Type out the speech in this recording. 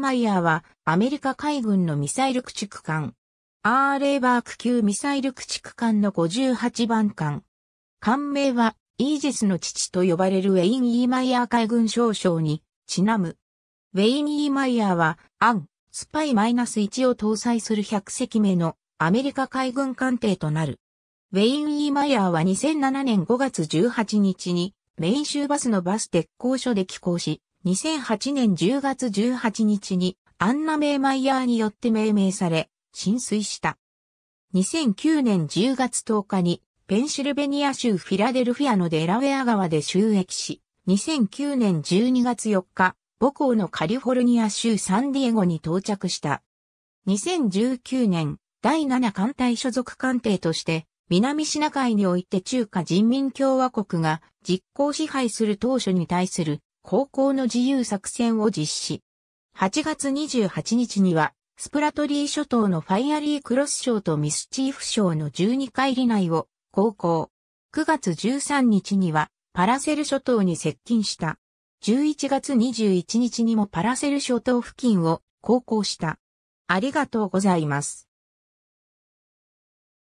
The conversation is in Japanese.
マイヤーはアメリカ海軍のミサイル駆逐艦。アーレーバーク級ミサイル駆逐艦の58番艦。艦名はイージスの父と呼ばれるウェイン・イーマイヤー海軍少将にちなむ。ウェイン・イーマイヤーはアン、スパイ -1 を搭載する100隻目のアメリカ海軍艦艇となる。ウェイン・イーマイヤーは2007年5月18日にメイン州バスのバス鉄工所で寄港し、2008年10月18日にアンナ・メイマイヤーによって命名され、浸水した。2009年10月10日にペンシルベニア州フィラデルフィアのデラウェア川で収益し、2009年12月4日、母校のカリフォルニア州サンディエゴに到着した。2019年、第7艦隊所属艦艇として、南シナ海において中華人民共和国が実効支配する当初に対する航行の自由作戦を実施。8月28日には、スプラトリー諸島のファイアリークロス省とミスチーフ省の12海里内を航行。9月13日には、パラセル諸島に接近した。11月21日にもパラセル諸島付近を航行した。ありがとうございます。